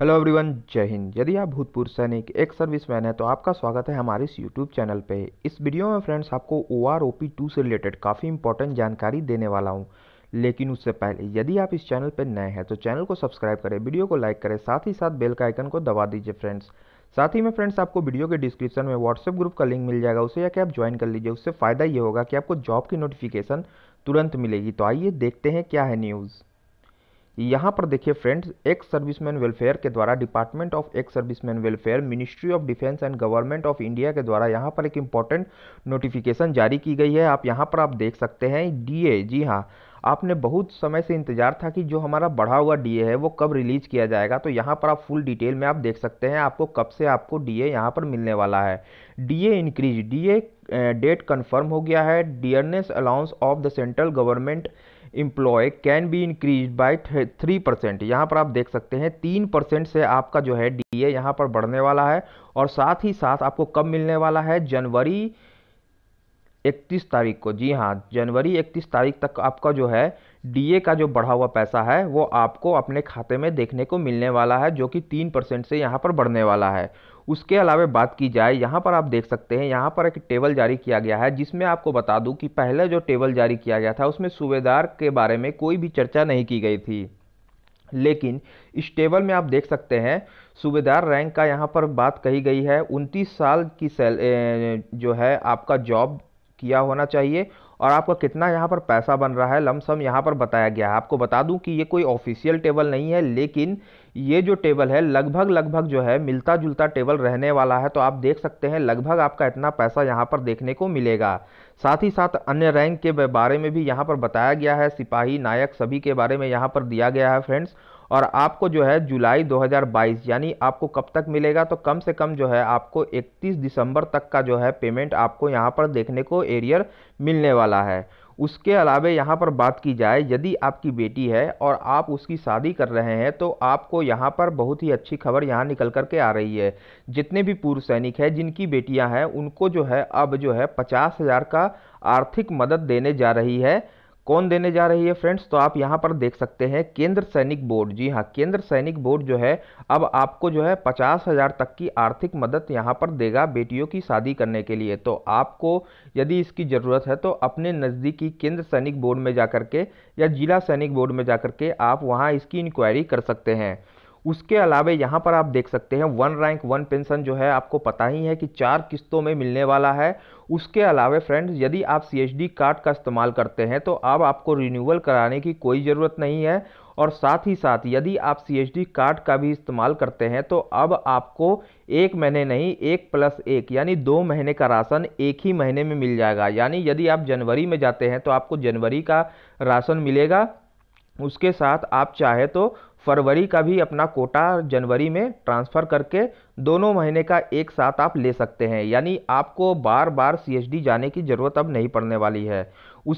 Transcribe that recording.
hello everyone जय हिंद यदि आप भूतपूर्व सैनिक एक सर्विस मैन है तो आपका स्वागत है हमारे इस यूट्यूब चैनल पे इस वीडियो में फ्रेंड्स आपको O R O P two से रिलेटेड काफ़ी इंपॉर्टेंट जानकारी देने वाला हूँ लेकिन उससे पहले यदि आप इस चैनल पर नए हैं तो चैनल को सब्सक्राइब करें वीडियो को लाइक करें साथ ही साथ बेल का आइकन को दबा दीजिए फ्रेंड्स साथ ही में फ्रेंड्स आपको वीडियो के डिस्क्रिप्शन में व्हाट्सएप ग्रुप का लिंक मिल जाएगा उसे या कि आप ज्वाइन कर लीजिए उससे फ़ायदा ये होगा कि आपको जॉब की नोटिफिकेशन तुरंत मिलेगी तो आइए देखते हैं क्या है न्यूज़ यहाँ पर देखिए फ्रेंड्स एक्स सर्विसमैन वेलफेयर के द्वारा department of ex serviceman welfare ministry of defence and government of India के द्वारा यहाँ पर एक इम्पॉर्टेंट नोटिफिकेशन जारी की गई है आप यहाँ पर आप देख सकते हैं डीए जी हाँ आपने बहुत समय से इंतजार था कि जो हमारा बढ़ा हुआ डीए है वो कब रिलीज़ किया जाएगा तो यहाँ पर आप फुल डिटेल में आप देख सकते हैं आपको कब से आपको डीए यहाँ पर मिलने वाला है DA increase DA date confirm हो गया है dearness allowance of the central government employ can be increase by three percent यहाँ पर आप देख सकते हैं तीन परसेंट से आपका जो है डी ए यहाँ पर बढ़ने वाला है और साथ ही साथ आपको कब मिलने वाला है जनवरी इकतीस तारीख को जी हाँ जनवरी इकतीस तारीख तक आपका जो है डीए का जो बढ़ा हुआ पैसा है वो आपको अपने खाते में देखने को मिलने वाला है जो कि तीन परसेंट से यहाँ पर बढ़ने वाला है उसके अलावा बात की जाए यहाँ पर आप देख सकते हैं यहाँ पर एक टेबल जारी किया गया है जिसमें आपको बता दूँ कि पहले जो टेबल जारी किया गया था उसमें सूबेदार के बारे में कोई भी चर्चा नहीं की गई थी लेकिन इस टेबल में आप देख सकते हैं सूबेदार रैंक का यहाँ पर बात कही गई है उनतीस साल की सेल जो है आपका जॉब किया होना चाहिए और आपका कितना यहाँ पर पैसा बन रहा है लमसम यहाँ पर बताया गया है आपको बता दूं कि ये कोई ऑफिशियल टेबल नहीं है लेकिन ये जो टेबल है लगभग लगभग जो है मिलता जुलता टेबल रहने वाला है तो आप देख सकते हैं लगभग आपका इतना पैसा यहाँ पर देखने को मिलेगा साथ ही साथ अन्य रैंक के बारे में भी यहाँ पर बताया गया है सिपाही नायक सभी के बारे में यहाँ पर दिया गया है फ्रेंड्स और आपको जो है जुलाई 2022 यानी आपको कब तक मिलेगा तो कम से कम जो है आपको 31 दिसंबर तक का जो है पेमेंट आपको यहाँ पर देखने को एरियर मिलने वाला है उसके अलावा यहाँ पर बात की जाए यदि आपकी बेटी है और आप उसकी शादी कर रहे हैं तो आपको यहाँ पर बहुत ही अच्छी खबर यहाँ निकल कर के आ रही है जितने भी पूर्व सैनिक हैं जिनकी बेटियाँ हैं उनको जो है अब जो है पचास हज़ार का आर्थिक मदद देने जा रही है कौन देने जा रही है फ्रेंड्स तो आप यहाँ पर देख सकते हैं केंद्र सैनिक बोर्ड जी हाँ केंद्र सैनिक बोर्ड जो है अब आपको जो है पचास हज़ार तक की आर्थिक मदद यहाँ पर देगा बेटियों की शादी करने के लिए तो आपको यदि इसकी ज़रूरत है तो अपने नज़दीकी केंद्र सैनिक बोर्ड में जा के या जिला सैनिक बोर्ड में जा के आप वहाँ इसकी इंक्वायरी कर सकते हैं उसके अलावा यहाँ पर आप देख सकते हैं वन रैंक वन पेंशन जो है आपको पता ही है कि चार किस्तों में मिलने वाला है उसके अलावा फ्रेंड्स यदि आप सी एच डी कार्ड का इस्तेमाल करते हैं तो अब आपको रिन्यूअल कराने की कोई ज़रूरत नहीं है और साथ ही साथ यदि आप सी एच डी कार्ड का भी इस्तेमाल करते हैं तो अब आपको एक महीने नहीं एक प्लस एक यानी दो महीने का राशन एक ही महीने में मिल जाएगा यानी यदि आप जनवरी में जाते हैं तो आपको जनवरी का राशन मिलेगा उसके साथ आप चाहे तो फरवरी का भी अपना कोटा जनवरी में ट्रांसफ़र करके दोनों महीने का एक साथ आप ले सकते हैं यानी आपको बार बार सीएचडी जाने की ज़रूरत अब नहीं पड़ने वाली है